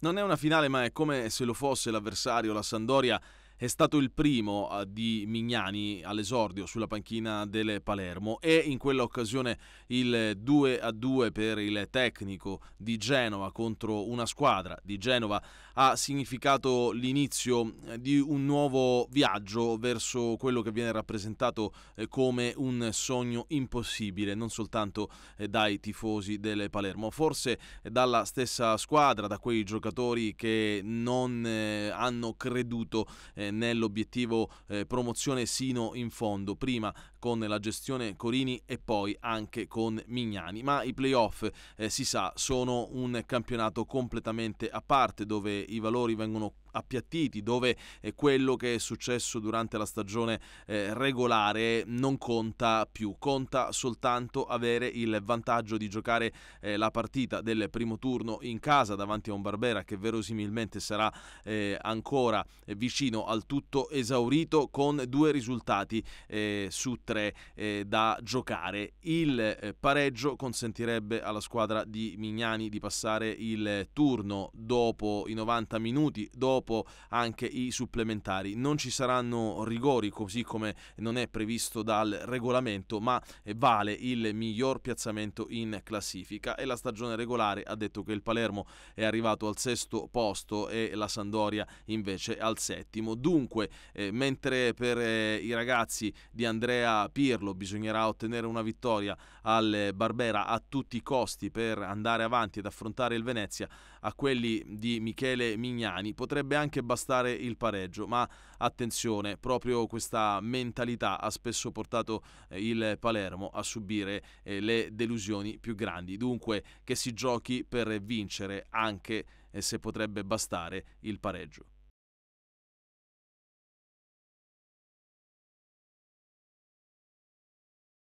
Non è una finale, ma è come se lo fosse l'avversario, la Sandoria è stato il primo eh, di Mignani all'esordio sulla panchina del Palermo e in quell'occasione il 2 a 2 per il tecnico di Genova contro una squadra di Genova ha significato l'inizio eh, di un nuovo viaggio verso quello che viene rappresentato eh, come un sogno impossibile non soltanto dai tifosi del Palermo forse dalla stessa squadra da quei giocatori che non hanno creduto nell'obiettivo eh, promozione sino in fondo, prima con la gestione Corini e poi anche con Mignani. Ma i playoff, eh, si sa, sono un campionato completamente a parte dove i valori vengono appiattiti, dove eh, quello che è successo durante la stagione eh, regolare non conta più, conta soltanto avere il vantaggio di giocare eh, la partita del primo turno in casa davanti a un Barbera che verosimilmente sarà ancora vicino al tutto esaurito con due risultati su tre da giocare. Il pareggio consentirebbe alla squadra di Mignani di passare il turno dopo i 90 minuti, dopo dopo anche i supplementari. Non ci saranno rigori così come non è previsto dal regolamento, ma vale il miglior piazzamento in classifica e la stagione regolare ha detto che il Palermo è arrivato al sesto posto e la Sandoria invece al settimo. Dunque, eh, mentre per eh, i ragazzi di Andrea Pirlo bisognerà ottenere una vittoria al Barbera a tutti i costi per andare avanti ed affrontare il Venezia, a quelli di Michele Mignani potrebbe potrebbe anche bastare il pareggio, ma attenzione, proprio questa mentalità ha spesso portato eh, il Palermo a subire eh, le delusioni più grandi, dunque che si giochi per vincere anche eh, se potrebbe bastare il pareggio.